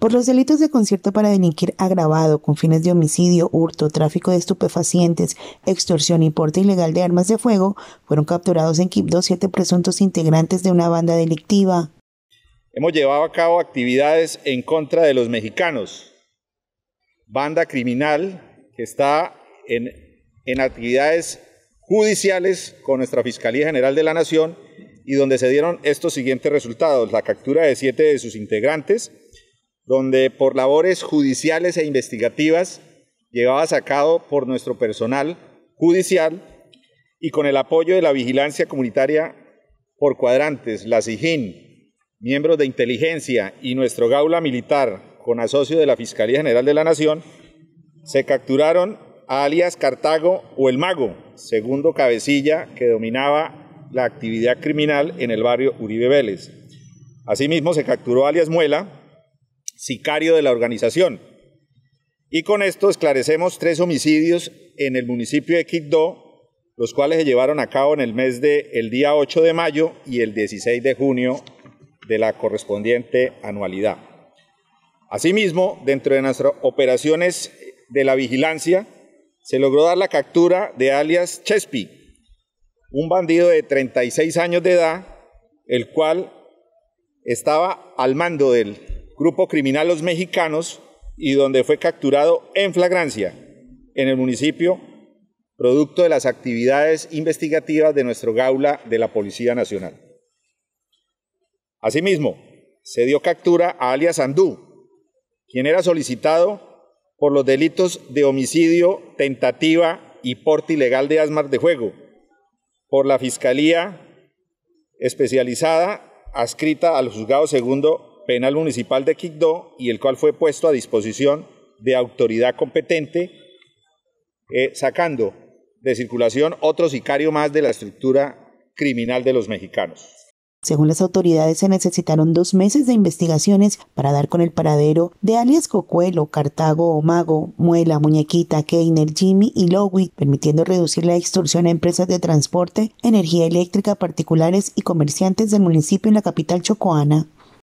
Por los delitos de concierto para delinquir agravado con fines de homicidio, hurto, tráfico de estupefacientes, extorsión y porte ilegal de armas de fuego, fueron capturados en Quibdó siete presuntos integrantes de una banda delictiva. Hemos llevado a cabo actividades en contra de los mexicanos, banda criminal que está en, en actividades judiciales con nuestra Fiscalía General de la Nación y donde se dieron estos siguientes resultados, la captura de siete de sus integrantes, donde por labores judiciales e investigativas llevaba sacado por nuestro personal judicial y con el apoyo de la vigilancia comunitaria por cuadrantes, la SIGIN, miembros de inteligencia y nuestro Gaula Militar con asocio de la Fiscalía General de la Nación, se capturaron a alias Cartago o el Mago, segundo cabecilla que dominaba la actividad criminal en el barrio Uribe Vélez. Asimismo, se capturó alias Muela, sicario de la organización. Y con esto esclarecemos tres homicidios en el municipio de Quibdó, los cuales se llevaron a cabo en el mes de el día 8 de mayo y el 16 de junio de la correspondiente anualidad. Asimismo, dentro de nuestras operaciones de la vigilancia, se logró dar la captura de alias Chespi, un bandido de 36 años de edad, el cual estaba al mando del grupo criminal Los Mexicanos y donde fue capturado en flagrancia en el municipio, producto de las actividades investigativas de nuestro Gaula de la Policía Nacional. Asimismo, se dio captura a alias Andú, quien era solicitado por los delitos de homicidio, tentativa y porte ilegal de asmas de juego por la Fiscalía Especializada adscrita al Juzgado Segundo Penal Municipal de Quidó y el cual fue puesto a disposición de autoridad competente, eh, sacando de circulación otro sicario más de la estructura criminal de los mexicanos. Según las autoridades, se necesitaron dos meses de investigaciones para dar con el paradero de alias Cocuelo, Cartago, Omago, Muela, Muñequita, Keiner, Jimmy y Lowy, permitiendo reducir la extorsión a empresas de transporte, energía eléctrica, particulares y comerciantes del municipio en la capital chocoana.